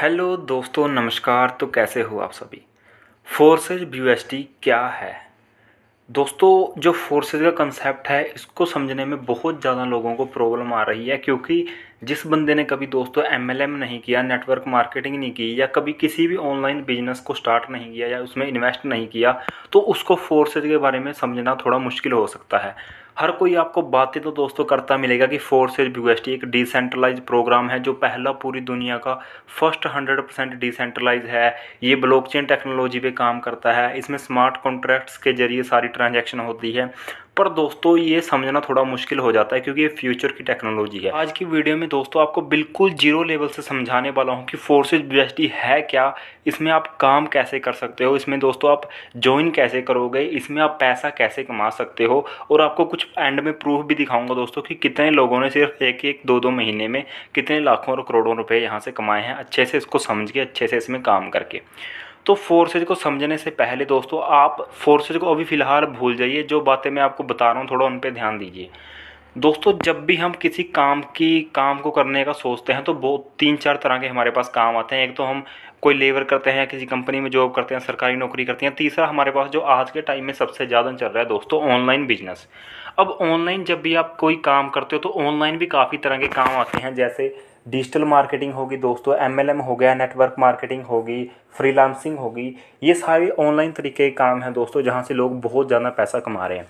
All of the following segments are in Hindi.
हेलो दोस्तों नमस्कार तो कैसे हो आप सभी फोर्सेज टी क्या है दोस्तों जो फोर्सेज का कंसेप्ट है इसको समझने में बहुत ज़्यादा लोगों को प्रॉब्लम आ रही है क्योंकि जिस बंदे ने कभी दोस्तों एम नहीं किया नेटवर्क मार्केटिंग नहीं की या कभी किसी भी ऑनलाइन बिजनेस को स्टार्ट नहीं किया या उसमें इन्वेस्ट नहीं किया तो उसको फोर्सेज के बारे में समझना थोड़ा मुश्किल हो सकता है हर कोई आपको बातें तो दोस्तों करता मिलेगा कि फोर्स एस टी एक डिसेंट्रलाइज प्रोग्राम है जो पहला पूरी दुनिया का फर्स्ट हंड्रेड परसेंट डिसेंट्रलाइज है ये ब्लॉकचेन टेक्नोलॉजी पे काम करता है इसमें स्मार्ट कॉन्ट्रैक्ट्स के जरिए सारी ट्रांजेक्शन होती है पर दोस्तों ये समझना थोड़ा मुश्किल हो जाता है क्योंकि ये फ्यूचर की टेक्नोलॉजी है आज की वीडियो में दोस्तों आपको बिल्कुल जीरो लेवल से समझाने वाला हूँ कि फोर्सेज बेस्टी है क्या इसमें आप काम कैसे कर सकते हो इसमें दोस्तों आप ज्वाइन कैसे करोगे इसमें आप पैसा कैसे कमा सकते हो और आपको कुछ एंड में प्रूफ भी दिखाऊंगा दोस्तों कि कितने लोगों ने सिर्फ एक एक दो दो महीने में कितने लाखों और करोड़ों रुपये यहाँ से कमाए हैं अच्छे से इसको समझ के अच्छे से इसमें काम करके तो फोर्सेज को समझने से पहले दोस्तों आप फोर्सेज को अभी फ़िलहाल भूल जाइए जो बातें मैं आपको बता रहा हूँ थोड़ा उन पर ध्यान दीजिए दोस्तों जब भी हम किसी काम की काम को करने का सोचते हैं तो बहुत तीन चार तरह के हमारे पास काम आते हैं एक तो हम कोई लेबर करते हैं या किसी कंपनी में जॉब करते हैं सरकारी नौकरी करते हैं तीसरा हमारे पास जो आज के टाइम में सबसे ज़्यादा चल रहा है दोस्तों ऑनलाइन बिजनेस अब ऑनलाइन जब भी आप कोई काम करते हो तो ऑनलाइन भी काफ़ी तरह के काम आते हैं जैसे डिजिटल मार्केटिंग होगी दोस्तों एम हो गया नेटवर्क मार्केटिंग होगी फ्रीलांसिंग होगी ये सारे ऑनलाइन तरीके के काम हैं दोस्तों जहाँ से लोग बहुत ज़्यादा पैसा कमा रहे हैं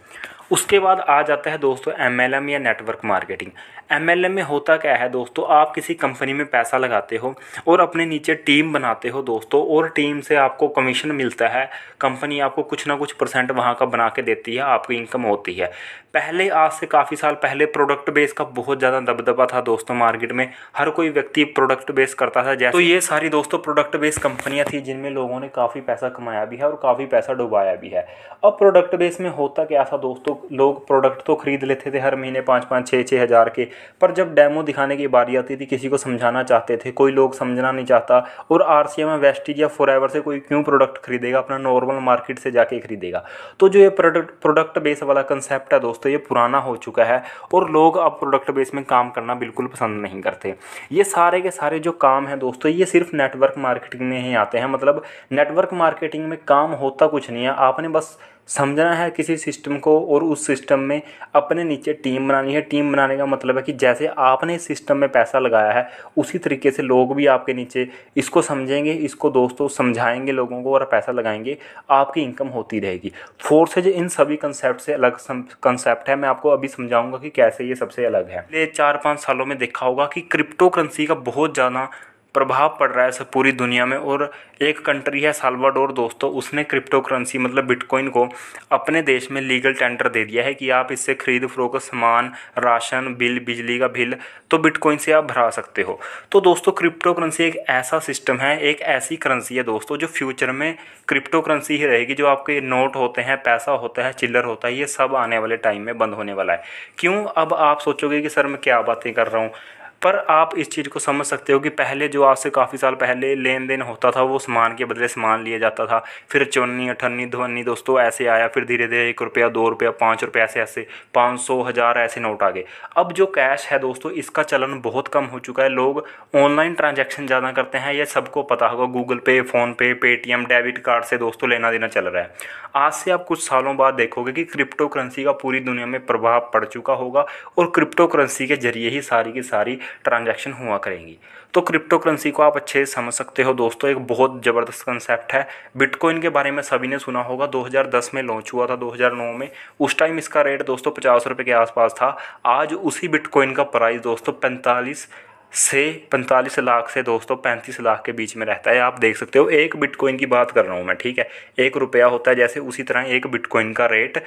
उसके बाद आ जाता है दोस्तों एम या नेटवर्क मार्केटिंग एम में होता क्या है दोस्तों आप किसी कंपनी में पैसा लगाते हो और अपने नीचे टीम बनाते हो दोस्तों और टीम से आपको कमीशन मिलता है कंपनी आपको कुछ ना कुछ परसेंट वहाँ का बना के देती है आपकी इनकम होती है पहले आज से काफ़ी साल पहले प्रोडक्ट बेस का बहुत ज़्यादा दबदबा था दोस्तों मार्केट में हर कोई व्यक्ति प्रोडक्ट बेस करता था जैसे तो ये सारी दोस्तों प्रोडक्ट बेस कंपनियाँ थी जिनमें लोगों ने काफ़ी पैसा कमाया भी है और काफ़ी पैसा डुबाया भी है अब प्रोडक्ट बेस में होता क्या था दोस्तों लोग प्रोडक्ट तो खरीद लेते थे हर महीने पाँच पाँच छः छः हज़ार के पर जब डेमो दिखाने की बारी आती थी किसी को समझाना चाहते थे कोई लोग समझना नहीं चाहता और आर सी एम वेस्टिज या फॉर से कोई क्यों प्रोडक्ट खरीदेगा अपना नॉर्मल मार्केट से जाके खरीदेगा तो जो ये प्रोडक्ट प्रोडक्ट बेस वाला कंसेप्ट है दोस्तों दोस्तों ये पुराना हो चुका है और लोग अब प्रोडक्ट बेस में काम करना बिल्कुल पसंद नहीं करते ये सारे के सारे जो काम हैं दोस्तों ये सिर्फ नेटवर्क मार्केटिंग में ही आते हैं मतलब नेटवर्क मार्केटिंग में काम होता कुछ नहीं है आपने बस समझना है किसी सिस्टम को और उस सिस्टम में अपने नीचे टीम बनानी है टीम बनाने का मतलब है कि जैसे आपने इस सिस्टम में पैसा लगाया है उसी तरीके से लोग भी आपके नीचे इसको समझेंगे इसको दोस्तों समझाएंगे लोगों को और पैसा लगाएंगे आपकी इनकम होती रहेगी फोर्सेज इन सभी कंसेप्ट से अलग कंसेप्ट है मैं आपको अभी समझाऊंगा कि कैसे ये सबसे अलग है चार पाँच सालों में देखा होगा कि क्रिप्टो करेंसी का बहुत ज़्यादा प्रभाव पड़ रहा है सब पूरी दुनिया में और एक कंट्री है साल्वाडोर दोस्तों उसने क्रिप्टो करेंसी मतलब बिटकॉइन को अपने देश में लीगल टेंडर दे दिया है कि आप इससे खरीद फरोख सामान राशन बिल बिजली का बिल तो बिटकॉइन से आप भरा सकते हो तो दोस्तों क्रिप्टो करेंसी एक ऐसा सिस्टम है एक ऐसी करेंसी है दोस्तों जो फ्यूचर में क्रिप्टो करेंसी ही रहेगी जो आपके नोट होते हैं पैसा होता है चिल्लर होता है ये सब आने वाले टाइम में बंद होने वाला है क्यों अब आप सोचोगे कि सर मैं क्या बातें कर रहा हूँ पर आप इस चीज़ को समझ सकते हो कि पहले जो आज से काफ़ी साल पहले लेन देन होता था वो सामान के बदले सामान लिया जाता था फिर चौनी अठन्नी धवन्नी दोस्तों ऐसे आया फिर धीरे धीरे एक रुपया दो रुपया पाँच रुपये ऐसे ऐसे पाँच सौ हज़ार ऐसे नोट आ गए अब जो कैश है दोस्तों इसका चलन बहुत कम हो चुका है लोग ऑनलाइन ट्रांजेक्शन ज़्यादा करते हैं यह सबको पता होगा गूगल पे फ़ोनपे पेटीएम डेबिट कार्ड से दोस्तों लेना देना चल रहा है आज से आप कुछ सालों बाद देखोगे कि क्रिप्टो करेंसी का पूरी दुनिया में प्रभाव पड़ चुका होगा और क्रिप्टो करेंसी के जरिए ही सारी की सारी ट्रांजैक्शन हुआ करेंगी तो क्रिप्टो करेंसी को आप अच्छे से समझ सकते हो दोस्तों एक बहुत ज़बरदस्त कंसेप्ट है बिटकॉइन के बारे में सभी ने सुना होगा 2010 में लॉन्च हुआ था 2009 में उस टाइम इसका रेट दोस्तों पचास रुपये के आसपास था आज उसी बिटकॉइन का प्राइस दोस्तों पैंतालीस से पैंतालीस लाख से दोस्तों पैंतीस लाख के बीच में रहता है आप देख सकते हो एक बिटकॉइन की बात कर रहा हूँ मैं ठीक है एक रुपया होता है जैसे उसी तरह एक बिटकॉइन का रेट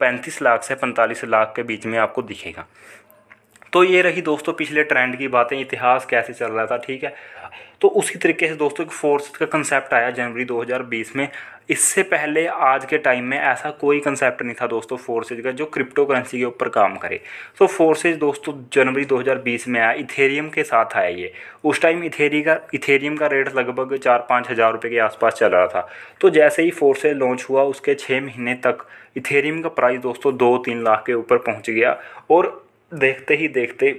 पैंतीस लाख से पैंतालीस लाख के बीच में आपको दिखेगा तो ये रही दोस्तों पिछले ट्रेंड की बातें इतिहास कैसे चल रहा था ठीक है तो उसी तरीके से दोस्तों एक फोर्स का कंसेप्ट आया जनवरी 2020 में इससे पहले आज के टाइम में ऐसा कोई कंसेप्ट नहीं था दोस्तों फोर्सेज का जो क्रिप्टो करेंसी के ऊपर काम करे तो फोर्सेज दोस्तों जनवरी 2020 में आया इथेरियम के साथ आया ये उस टाइम इथेरी का इथेरियम का रेट लगभग चार पाँच हज़ार रुपये के आसपास चल रहा था तो जैसे ही फोर्सेज लॉन्च हुआ उसके छः महीने तक इथेरियम का प्राइस दोस्तों दो तीन लाख के ऊपर पहुँच गया और देखते ही देखते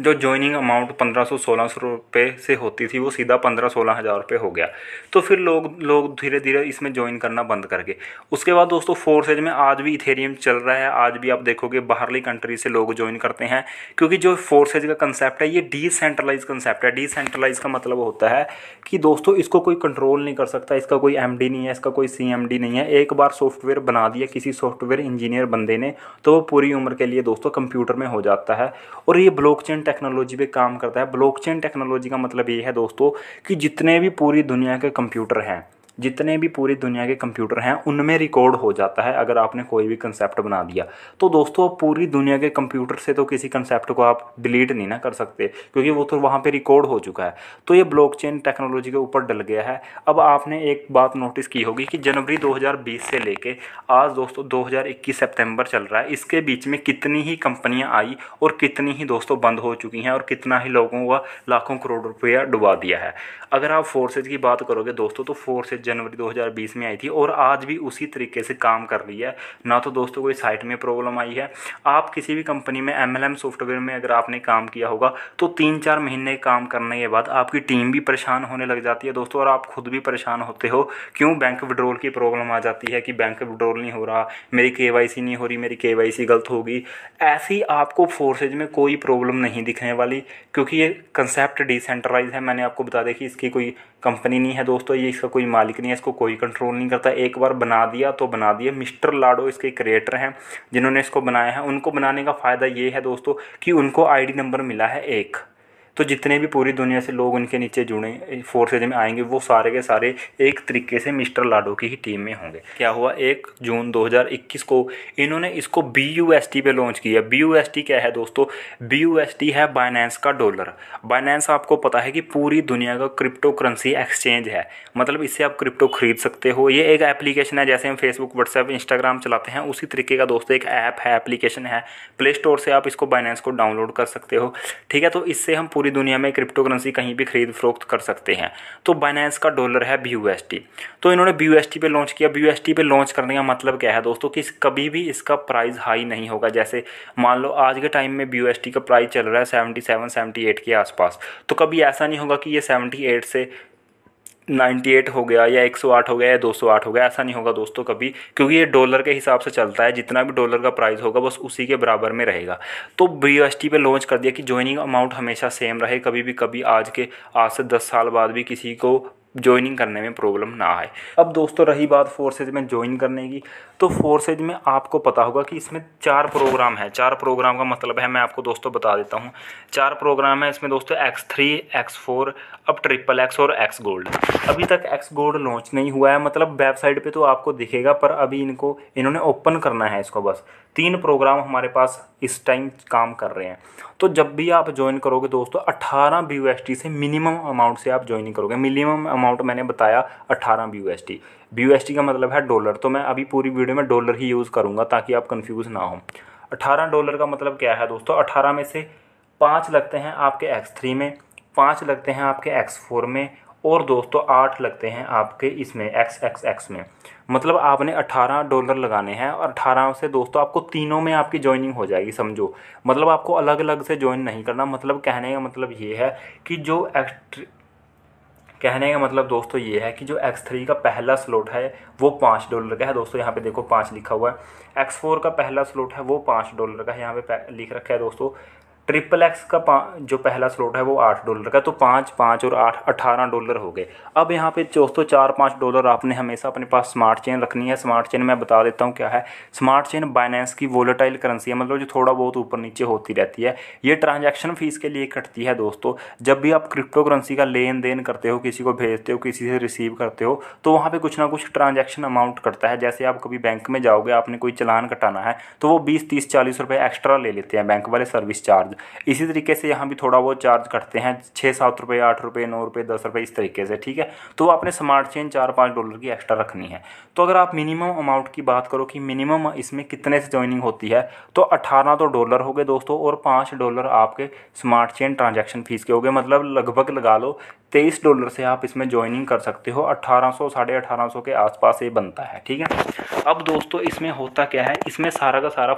जो जॉइनिंग अमाउंट पंद्रह सौ सोलह सौ रुपये से होती थी वो सीधा पंद्रह सोलह हज़ार रुपये हो गया तो फिर लोग लोग धीरे धीरे इसमें ज्वाइन करना बंद कर गए उसके बाद दोस्तों फोर्सेज में आज भी इथेरियम चल रहा है आज भी आप देखोगे बाहरली कंट्री से लोग ज्वाइन करते हैं क्योंकि जो फोर्सेज का कंसेप्ट है ये डिसेंट्रलाइज कंसेप्ट है डिसेंट्रलाइज का मतलब होता है कि दोस्तों इसको कोई कंट्रोल नहीं कर सकता इसका कोई एम नहीं है इसका कोई सी नहीं है एक बार सॉफ्टवेयर बना दिया किसी सॉफ्टवेयर इंजीनियर बंदे ने तो वो पूरी उम्र के लिए दोस्तों कंप्यूटर में हो जाता है और ये ब्लॉक टेक्नोलॉजी पे काम करता है ब्लॉकचेन टेक्नोलॉजी का मतलब ये है दोस्तों कि जितने भी पूरी दुनिया के कंप्यूटर हैं जितने भी पूरी दुनिया के कंप्यूटर हैं उनमें रिकॉर्ड हो जाता है अगर आपने कोई भी कंसेप्ट बना दिया तो दोस्तों पूरी दुनिया के कंप्यूटर से तो किसी कंसेप्ट को आप डिलीट नहीं ना कर सकते क्योंकि वो तो वहाँ पे रिकॉर्ड हो चुका है तो ये ब्लॉकचेन टेक्नोलॉजी के ऊपर डल गया है अब आपने एक बात नोटिस की होगी कि जनवरी दो से लेके आज दोस्तों दो हज़ार चल रहा है इसके बीच में कितनी ही कंपनियाँ आई और कितनी ही दोस्तों बंद हो चुकी हैं और कितना ही लोगों का लाखों करोड़ रुपया डुबा दिया है अगर आप फोर्सेज की बात करोगे दोस्तों तो फोर्सेज जनवरी 2020 में आई थी और आज भी उसी तरीके से काम कर रही है ना तो दोस्तों कोई साइट में प्रॉब्लम आई है आप किसी भी कंपनी में एम सॉफ्टवेयर में अगर आपने काम किया होगा तो तीन चार महीने काम करने के बाद आपकी टीम भी परेशान होने लग जाती है दोस्तों और आप खुद भी परेशान होते हो क्यों बैंक विड्रोल की प्रॉब्लम आ जाती है कि बैंक विड्रोल नहीं हो रहा मेरी के नहीं हो रही मेरी के गलत होगी ऐसी आपको फोर्सेज में कोई प्रॉब्लम नहीं दिखने वाली क्योंकि ये कंसेप्ट डिसेंट्रलाइज है मैंने आपको बता दें कि इसकी कोई कंपनी नहीं है दोस्तों ये इसका कोई मालिक नहीं है इसको कोई कंट्रोल नहीं करता एक बार बना दिया तो बना दिया मिस्टर लाडो इसके क्रिएटर हैं जिन्होंने इसको बनाया है उनको बनाने का फ़ायदा ये है दोस्तों कि उनको आईडी नंबर मिला है एक तो जितने भी पूरी दुनिया से लोग उनके नीचे जुड़े फोर्सेज में आएंगे वो सारे के सारे एक तरीके से मिस्टर लाडो की ही टीम में होंगे क्या हुआ एक जून 2021 को इन्होंने इसको बी यू एस टी पर लॉन्च किया बी यू एस टी क्या है दोस्तों बी यू एस टी है बाइनेंस का डॉलर बाइनेंस आपको पता है कि पूरी दुनिया का क्रिप्टो करेंसी एक्सचेंज है मतलब इससे आप क्रिप्टो खरीद सकते हो ये एक एप्लीकेशन है जैसे हम फेसबुक व्हाट्सएप इंस्टाग्राम चलाते हैं उसी तरीके का दोस्तों एक ऐप है एप्लीकेशन है प्ले स्टोर से आप इसको बाइनेंस को डाउनलोड कर सकते हो ठीक है तो इससे हम पूरी पूरी दुनिया में क्रिप्टो करेंसी कहीं भी खरीद फरोख्त कर सकते हैं तो बाइनेंस का डॉलर है बी तो इन्होंने बी पे लॉन्च किया बी पे लॉन्च करने का मतलब क्या है दोस्तों कि कभी भी इसका प्राइस हाई नहीं होगा जैसे मान लो आज के टाइम में बी का प्राइस चल रहा है सेवेंटी सेवन के आसपास तो कभी ऐसा नहीं होगा कि ये सेवेंटी से 98 हो गया या 108 हो गया या 208 हो गया ऐसा नहीं होगा दोस्तों कभी क्योंकि ये डॉलर के हिसाब से चलता है जितना भी डॉलर का प्राइस होगा बस उसी के बराबर में रहेगा तो बी पे लॉन्च कर दिया कि ज्वाइनिंग अमाउंट हमेशा सेम रहे कभी भी कभी आज के आज से दस साल बाद भी किसी को ज्वाइनिंग करने में प्रॉब्लम ना आए अब दोस्तों रही बात फोर्सेज में ज्वाइन करने की तो फोर्सेज में आपको पता होगा कि इसमें चार प्रोग्राम है चार प्रोग्राम का मतलब है मैं आपको दोस्तों बता देता हूँ चार प्रोग्राम है इसमें दोस्तों एक्स थ्री एक्स फोर अब ट्रिपल एक्स और एक्स गोल्ड अभी तक एक्स गोल्ड लॉन्च नहीं हुआ है मतलब वेबसाइट पर तो आपको दिखेगा पर अभी इनको इन्होंने ओपन करना है इसको बस तीन प्रोग्राम हमारे पास इस टाइम काम कर रहे हैं तो जब भी आप ज्वाइन करोगे दोस्तों अट्ठारह बी से मिनिमम अमाउंट से आप ज्वाइनिंग करोगे मिनिमम अमाउंट मैंने बताया अट्ठारह बी यू बी यू का मतलब है डॉलर तो मैं अभी पूरी वीडियो में डॉलर ही यूज़ करूँगा ताकि आप कन्फ्यूज़ ना हो अट्ठारह डॉलर का मतलब क्या है दोस्तों अट्ठारह में से पाँच लगते हैं आपके एक्स थ्री में पाँच लगते हैं आपके एक्स फोर में और दोस्तों आठ लगते हैं आपके इसमें एक्स एक्स एक्स में मतलब आपने अट्ठारह डॉलर लगाने हैं और अट्ठारह से दोस्तों आपको तीनों में आपकी ज्वाइनिंग हो जाएगी समझो मतलब आपको अलग अलग से ज्वाइन नहीं करना मतलब कहने का मतलब ये है कि जो एक्स कहने का मतलब दोस्तों ये है कि जो एक्स थ्री का पहला स्लोट है वो पाँच डॉलर का है दोस्तों यहाँ पे देखो पाँच लिखा हुआ है एक्स फोर का पहला स्लोट है वो पाँच डॉलर का है यहाँ पे लिख रखा है दोस्तों ट्रिपल एक्स का जो पहला स्लॉट है वो आठ डॉलर का तो पाँच पाँच और आठ अठारह डॉलर हो गए अब यहाँ पे दोस्तों चार पाँच डॉलर आपने हमेशा अपने पास स्मार्ट चेन रखनी है स्मार्ट चेन मैं बता देता हूँ क्या है स्मार्ट चेन बाइनेंस की वोलेटाइल करेंसी है मतलब जो थोड़ा बहुत ऊपर नीचे होती रहती है ये ट्रांजेक्शन फीस के लिए कटती है दोस्तों जब भी आप क्रिप्टो करेंसी का लेन देन करते हो किसी को भेजते हो किसी से रिसीव करते हो तो वहाँ पर कुछ ना कुछ ट्रांजेक्शन अमाउंट कटता है जैसे आप कभी बैंक में जाओगे आपने कोई चलान कटाना है तो वो बीस तीस चालीस रुपये एक्स्ट्रा ले लेते हैं बैंक वाले सर्विस चार्ज इसी तरीके से यहाँ भी थोड़ा बहुत चार्ज कटते हैं छः सात रुपये आठ रुपये नौ रुपये दस रुपये इस तरीके से ठीक है तो आपने स्मार्ट चेन चार पाँच डॉलर की एक्स्ट्रा रखनी है तो अगर आप मिनिमम अमाउंट की बात करो कि मिनिमम इसमें कितने से ज्वाइनिंग होती है तो अठारह तो डॉलर हो गए दोस्तों और पाँच डॉलर आपके स्मार्ट चेन ट्रांजेक्शन फीस के हो गए मतलब लगभग लगा लो तेईस डॉलर से आप इसमें ज्वाइनिंग कर सकते हो अट्ठारह सौ साढ़े अठारह सौ के आसपास ये बनता है ठीक है अब दोस्तों इसमें होता क्या है इसमें सारा का सारा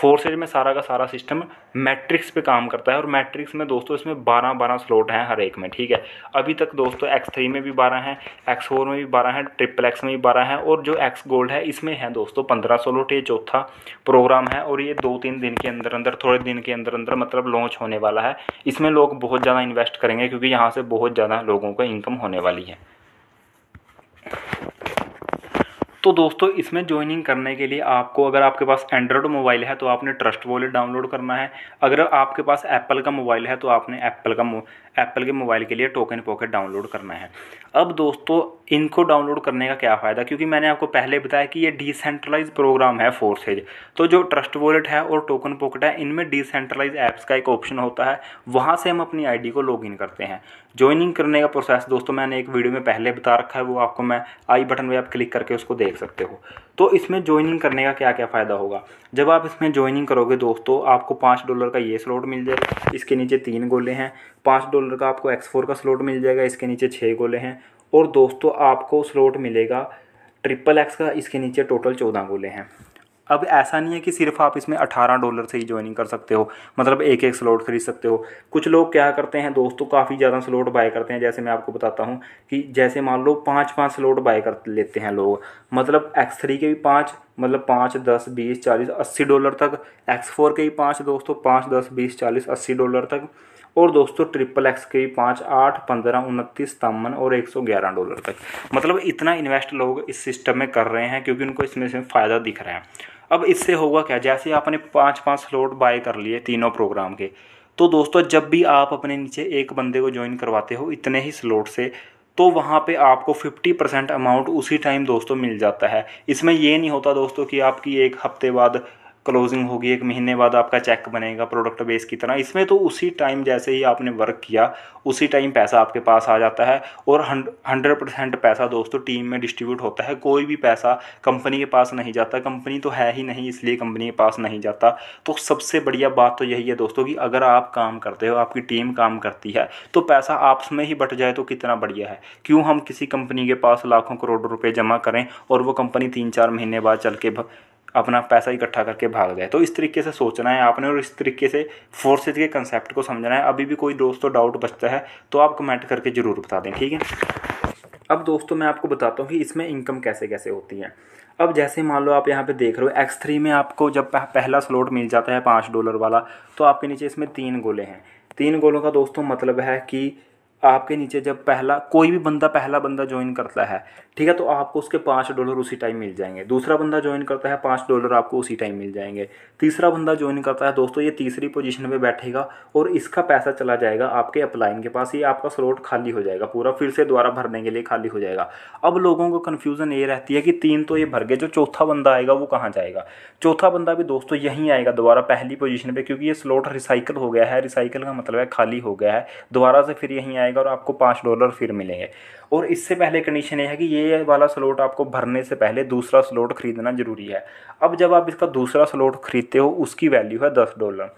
फोर्सेज में सारा का सारा सिस्टम मैट्रिक्स पे काम करता है और मैट्रिक्स में दोस्तों इसमें बारह बारह स्लोट हैं हर एक में ठीक है अभी तक दोस्तों एक्स थ्री में भी बारह हैं एक्स फोर में भी बारह हैं ट्रिपल एक्स में भी बारह हैं और जो एक्स गोल्ड है इसमें है दोस्तों पंद्रह स्लॉट ये चौथा प्रोग्राम है और ये दो तीन दिन के अंदर अंदर थोड़े दिन के अंदर अंदर मतलब लॉन्च होने वाला है इसमें लोग बहुत ज़्यादा इन्वेस्ट करेंगे क्योंकि यहाँ से बहुत ज़्यादा ज़्यादा लोगों को इनकम होने वाली है तो दोस्तों इसमें ज्वाइनिंग करने के लिए आपको अगर आपके पास एंड्रॉयड मोबाइल है तो आपने ट्रस्ट वॉलेट डाउनलोड करना है अगर आपके पास एप्पल का मोबाइल है तो आपने एप्पल का एप्पल के मोबाइल के लिए टोकन पॉकेट डाउनलोड करना है अब दोस्तों इनको डाउनलोड करने का क्या फ़ायदा क्योंकि मैंने आपको पहले बताया कि ये डिसेंट्रलाइज प्रोग्राम है फोर्सेज तो जो ट्रस्ट वॉलेट है और टोकन पॉकेट है इनमें डिसेंट्रलाइज ऐप्स का एक ऑप्शन होता है वहाँ से हम अपनी आई को लॉगिन करते हैं ज्वाइनिंग करने का प्रोसेस दोस्तों मैंने एक वीडियो में पहले बता रखा है वो आपको मैं आई बटन पर आप क्लिक करके उसको देख सकते हो तो इसमें ज्वाइनिंग करने का क्या क्या फ़ायदा होगा जब आप इसमें ज्वाइनिंग करोगे दोस्तों आपको पाँच डॉलर का ये स्लॉट मिल जाएगा इसके नीचे तीन गोले हैं पाँच डॉलर का आपको एक्स फोर का स्लॉट मिल जाएगा इसके नीचे छः गोले हैं और दोस्तों आपको स्लॉट मिलेगा ट्रिपल एक्स का इसके नीचे टोटल चौदह गोले हैं अब ऐसा नहीं है कि सिर्फ आप इसमें अठारह डॉलर से ही ज्वाइनिंग कर सकते हो मतलब एक एक स्लॉट खरीद सकते हो कुछ लोग क्या करते हैं दोस्तों तो काफ़ी ज़्यादा स्लॉट बाय करते हैं जैसे मैं आपको बताता हूँ कि जैसे मान लो पाँच पाँच स्लॉट बाय कर लेते हैं लोग मतलब एक्स थ्री के भी पाँच मतलब पाँच दस बीस चालीस अस्सी डॉलर तक एक्स फोर के भी पाँच दोस्तों पाँच दस बीस चालीस अस्सी डॉलर तक और दोस्तों ट्रिपल एक्स के भी पाँच आठ पंद्रह उनतीस सतावन और एक सौ ग्यारह डॉलर तक मतलब इतना इन्वेस्ट लोग इस सिस्टम में कर रहे हैं क्योंकि उनको इसमें से फ़ायदा दिख रहा है अब इससे होगा क्या जैसे आपने पाँच पाँच स्लॉट बाय कर लिए तीनों प्रोग्राम के तो दोस्तों जब भी आप अपने नीचे एक बंदे को ज्वाइन करवाते हो इतने ही स्लॉट से तो वहाँ पे आपको 50 परसेंट अमाउंट उसी टाइम दोस्तों मिल जाता है इसमें ये नहीं होता दोस्तों कि आपकी एक हफ्ते बाद क्लोजिंग होगी एक महीने बाद आपका चेक बनेगा प्रोडक्ट बेस की तरह इसमें तो उसी टाइम जैसे ही आपने वर्क किया उसी टाइम पैसा आपके पास आ जाता है और हंड्रेड परसेंट पैसा दोस्तों टीम में डिस्ट्रीब्यूट होता है कोई भी पैसा कंपनी के पास नहीं जाता कंपनी तो है ही नहीं इसलिए कंपनी के पास नहीं जाता तो सबसे बढ़िया बात तो यही है दोस्तों कि अगर आप काम करते हो आपकी टीम काम करती है तो पैसा आपस में ही बट जाए तो कितना बढ़िया है क्यों हम किसी कंपनी के पास लाखों करोड़ों रुपये जमा करें और वो कंपनी तीन चार महीने बाद चल के अपना पैसा इकट्ठा करके भाग जाए तो इस तरीके से सोचना है आपने और इस तरीके से फोर्सेज के कंसेप्ट को समझना है अभी भी कोई दोस्तों डाउट बचता है तो आप कमेंट करके ज़रूर बता दें ठीक है अब दोस्तों मैं आपको बताता हूँ कि इसमें इनकम कैसे कैसे होती है अब जैसे मान लो आप यहाँ पे देख रहे हो एक्स थ्री में आपको जब पहला स्लॉट मिल जाता है पाँच डॉलर वाला तो आपके नीचे इसमें तीन गोले हैं तीन गोलों का दोस्तों मतलब है कि आपके नीचे जब पहला कोई भी बंदा पहला बंदा ज्वाइन करता है ठीक है तो आपको उसके पाँच डॉलर उसी टाइम मिल जाएंगे दूसरा बंदा ज्वाइन करता है पाँच डॉलर आपको उसी टाइम मिल जाएंगे तीसरा बंदा ज्वाइन करता है दोस्तों ये तीसरी पोजीशन पे बैठेगा और इसका पैसा चला जाएगा आपके अप्लाइन के पास ये आपका स्लोट खाली हो जाएगा पूरा फिर से दोबारा भरने के लिए खाली हो जाएगा अब लोगों को कन्फ्यूज़न ये रहती है कि तीन तो ये भर गए जो चौथा बंदा आएगा वो कहाँ जाएगा चौथा बंदा भी दोस्तों यहीं आएगा दोबारा पहली पोजिशन पर क्योंकि ये स्लॉट रिसाइकल हो गया है रिसाइकल का मतलब है खाली हो गया है दोबारा से फिर यहीं आएगा जाएगा और आपको पाँच डॉलर फिर मिलेंगे और इससे पहले कंडीशन ये है कि ये वाला स्लॉट आपको भरने से पहले दूसरा स्लॉट खरीदना ज़रूरी है अब जब आप इसका दूसरा स्लॉट खरीदते हो उसकी वैल्यू है दस डॉलर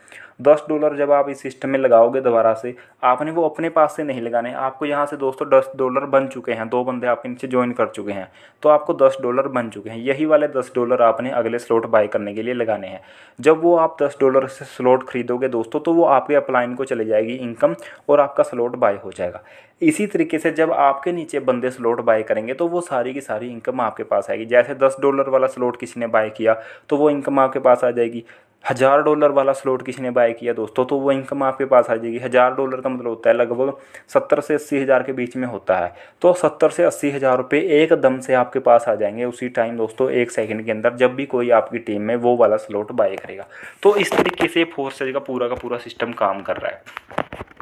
दस डॉलर जब आप इस सिस्टम में लगाओगे दोबारा से आपने वो अपने पास से नहीं लगाने आपको यहाँ से दोस्तों दस डॉलर बन चुके हैं दो बंदे आपके नीचे ज्वाइन कर चुके हैं तो आपको दस डॉलर बन चुके हैं यही वाले दस डॉलर आपने अगले स्लॉट बाय करने के लिए लगाने हैं जब वो आप दस डॉलर से स्लॉट खरीदोगे दोस्तों तो वो आपके अपलाइन को चले जाएगी इनकम और आपका स्लॉट बाय हो जाएगा जाएगा इसी तरीके से जब आपके नीचे बंदे स्लॉट बाय करेंगे तो वो सारी की सारी इनकम आपके पास आएगी जैसे दस डॉलर वाला स्लॉट किसी ने बाय किया तो वो इनकम आपके पास आ जाएगी हज़ार डॉलर वाला स्लॉट किसी ने बाय किया दोस्तों तो वो इनकम आपके पास आ जाएगी हज़ार डॉलर का मतलब होता है लगभग सत्तर से अस्सी हज़ार के बीच में होता है तो सत्तर से अस्सी हज़ार रुपये एकदम से आपके पास आ जाएंगे उसी टाइम दोस्तों एक सेकंड के अंदर जब भी कोई आपकी टीम में वो वाला स्लॉट बाय करेगा तो इस तरीके से फोर्सेज का पूरा का पूरा सिस्टम काम कर रहा है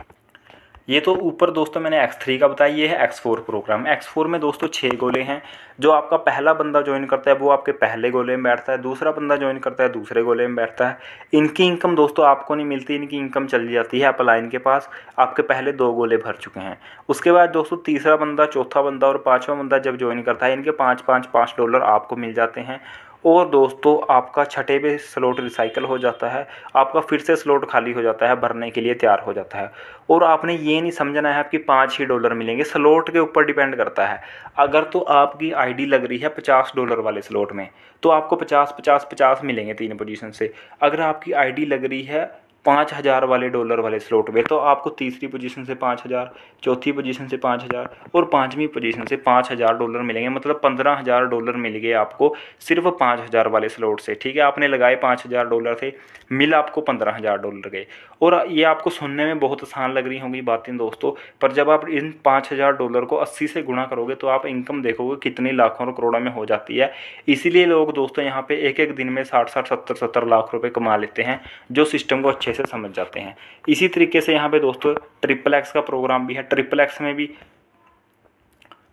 ये तो ऊपर दोस्तों मैंने एक्स थ्री का बताया ये है X four program X four में दोस्तों छः गोले हैं जो आपका पहला बंदा ज्वाइन करता है वो आपके पहले गोले में बैठता है दूसरा बंदा ज्वाइन करता है दूसरे गोले में बैठता है इनकी इनकम दोस्तों आपको नहीं मिलती इनकी इनकम चली जाती है अपलाइन के पास आपके पहले दो गोले भर चुके हैं उसके बाद दोस्तों तीसरा बंदा चौथा बंदा और पाँचवा बंदा जब ज्वाइन करता है इनके पाँच पाँच पाँच डॉलर आपको मिल जाते हैं और दोस्तों आपका छठे पे स्लोट रिसाइकल हो जाता है आपका फिर से स्लोट खाली हो जाता है भरने के लिए तैयार हो जाता है और आपने ये नहीं समझना है आपकी पाँच ही डॉलर मिलेंगे स्लोट के ऊपर डिपेंड करता है अगर तो आपकी आईडी लग रही है पचास डॉलर वाले स्लॉट में तो आपको पचास पचास पचास मिलेंगे तीन पोजीशन से अगर आपकी आई लग रही है पाँच हज़ार वाले डॉलर वाले स्लॉट में तो आपको तीसरी पोजीशन से पाँच हज़ार चौथी पोजीशन से पाँच हज़ार और पाँचवीं पोजीशन से पाँच हज़ार डॉलर मिलेंगे मतलब पंद्रह हज़ार डॉलर मिल गए आपको सिर्फ पाँच हज़ार वाले स्लॉट से ठीक है आपने लगाए पाँच हज़ार डॉलर थे मिल आपको पंद्रह हज़ार डॉलर गए और ये आपको सुनने में बहुत आसान लग रही होंगी बातें दोस्तों पर जब आप इन पाँच हज़ार डॉलर को अस्सी से गुणा करोगे तो आप इनकम देखोगे कितनी लाखों और करोड़ों में हो जाती है इसीलिए लोग दोस्तों यहाँ पे एक एक दिन में साठ साठ सत्तर सत्तर लाख रुपये कमा लेते हैं जो सिस्टम को अच्छे से समझ जाते हैं इसी तरीके से यहाँ पे दोस्तों ट्रिपल एक्स का प्रोग्राम भी है ट्रिपल एक्स में भी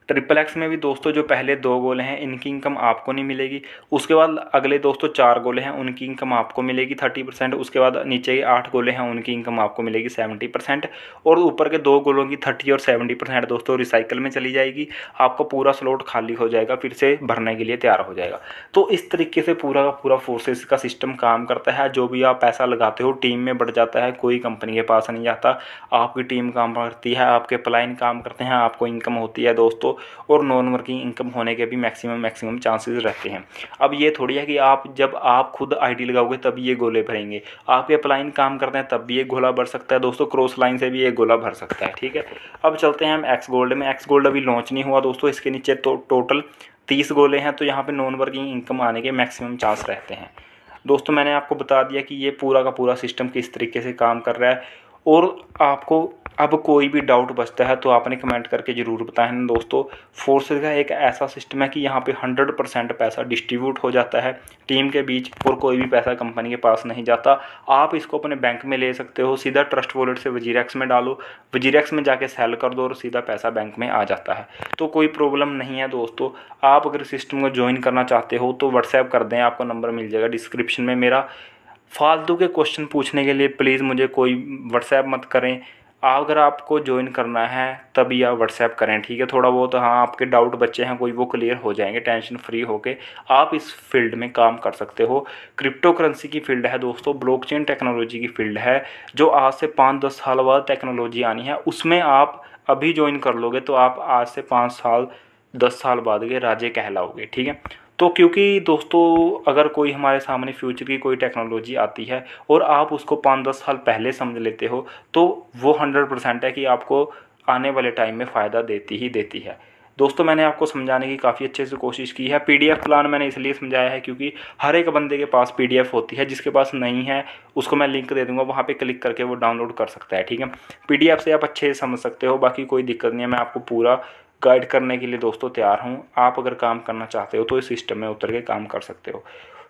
ट्रिपल एक्स में भी दोस्तों जो पहले दो गोले हैं इनकी इनकम आपको नहीं मिलेगी उसके बाद अगले दोस्तों चार गोले हैं उनकी इनकम आपको मिलेगी थर्टी परसेंट उसके बाद नीचे के आठ गोले हैं उनकी इनकम आपको मिलेगी सेवेंटी परसेंट और ऊपर के दो गोलों की थर्टी और सेवेंटी परसेंट दोस्तों रिसाइकल में चली जाएगी आपका पूरा स्लॉट खाली हो जाएगा फिर से भरने के लिए तैयार हो जाएगा तो इस तरीके से पूरा का पूरा फोर्सेस का सिस्टम काम करता है जो भी आप पैसा लगाते हो टीम में बढ़ जाता है कोई कंपनी के पास नहीं जाता आपकी टीम काम करती है आपके प्लाइन काम करते हैं आपको इनकम होती है दोस्तों और नॉन वर्किंग इनकम होने के भी मैक्सिमम मैक्सिमम चांसेस रहते हैं अब ये थोड़ी है कि आप जब आप खुद आईडी लगाओगे तब ये गोले भरेंगे आप ये प्लाइन काम करते हैं तब भी ये गोला भर सकता है दोस्तों क्रॉस लाइन से भी ये गोला भर सकता है ठीक है अब चलते हैं हम एक्स गोल्ड में एक्स गोल्ड अभी लॉन्च नहीं हुआ दोस्तों इसके नीचे तो टोटल तीस गोले हैं तो यहाँ पर नॉन वर्किंग इनकम आने के मैक्सिमम चांस रहते हैं दोस्तों मैंने आपको बता दिया कि ये पूरा का पूरा सिस्टम किस तरीके से काम कर रहा है और आपको अब कोई भी डाउट बचता है तो आपने कमेंट करके ज़रूर बताएं दोस्तों फोर्सेस का एक ऐसा सिस्टम है कि यहाँ पे 100 परसेंट पैसा डिस्ट्रीब्यूट हो जाता है टीम के बीच और कोई भी पैसा कंपनी के पास नहीं जाता आप इसको अपने बैंक में ले सकते हो सीधा ट्रस्ट वॉलेट से वजीरेक्स में डालो वजीरेक्स में जाके सेल कर दो और सीधा पैसा बैंक में आ जाता है तो कोई प्रॉब्लम नहीं है दोस्तों आप अगर सिस्टम को ज्वाइन करना चाहते हो तो व्हाट्सएप कर दें आपको नंबर मिल जाएगा डिस्क्रिप्शन में मेरा फालतू के क्वेश्चन पूछने के लिए प्लीज़ मुझे कोई व्हाट्सएप मत करें अगर आपको ज्वाइन करना है तभी आप व्हाट्सएप करें ठीक है थोड़ा बहुत हाँ आपके डाउट बच्चे हैं कोई वो क्लियर हो जाएंगे टेंशन फ्री होके आप इस फील्ड में काम कर सकते हो क्रिप्टो करेंसी की फील्ड है दोस्तों ब्लॉकचेन टेक्नोलॉजी की फील्ड है जो आज से पाँच दस साल बाद टेक्नोलॉजी आनी है उसमें आप अभी ज्वाइन कर लोगे तो आप आज से पाँच साल दस साल बाद के राजे कहलाओगे ठीक है तो क्योंकि दोस्तों अगर कोई हमारे सामने फ्यूचर की कोई टेक्नोलॉजी आती है और आप उसको पाँच दस साल पहले समझ लेते हो तो वो हंड्रेड परसेंट है कि आपको आने वाले टाइम में फ़ायदा देती ही देती है दोस्तों मैंने आपको समझाने की काफ़ी अच्छे से कोशिश की है पीडीएफ प्लान मैंने इसलिए समझाया है क्योंकि हर एक बंदे के पास पीडीएफ होती है जिसके पास नहीं है उसको मैं लिंक दे दूंगा वहाँ पे क्लिक करके वो डाउनलोड कर सकता है ठीक है पीडीएफ से आप अच्छे से समझ सकते हो बाकी कोई दिक्कत नहीं है मैं आपको पूरा गाइड करने के लिए दोस्तों तैयार हूँ आप अगर काम करना चाहते हो तो इस सिस्टम में उतर के काम कर सकते हो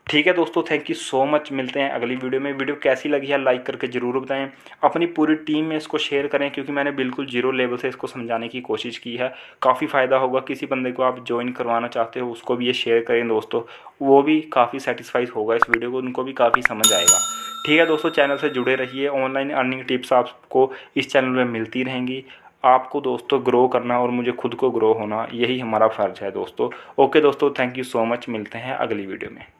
ठीक है दोस्तों थैंक यू सो मच मिलते हैं अगली वीडियो में वीडियो कैसी लगी है लाइक करके ज़रूर बताएं अपनी पूरी टीम में इसको शेयर करें क्योंकि मैंने बिल्कुल जीरो लेवल से इसको समझाने की कोशिश की है काफ़ी फ़ायदा होगा किसी बंदे को आप ज्वाइन करवाना चाहते हो उसको भी ये शेयर करें दोस्तों वो भी काफ़ी सेटिस्फाइड होगा इस वीडियो को उनको भी काफ़ी समझ आएगा ठीक है दोस्तों चैनल से जुड़े रहिए ऑनलाइन अर्निंग टिप्स आपको इस चैनल में मिलती रहेंगी आपको दोस्तों ग्रो करना और मुझे खुद को ग्रो होना यही हमारा फ़र्ज़ है दोस्तों ओके दोस्तों थैंक यू सो मच मिलते हैं अगली वीडियो में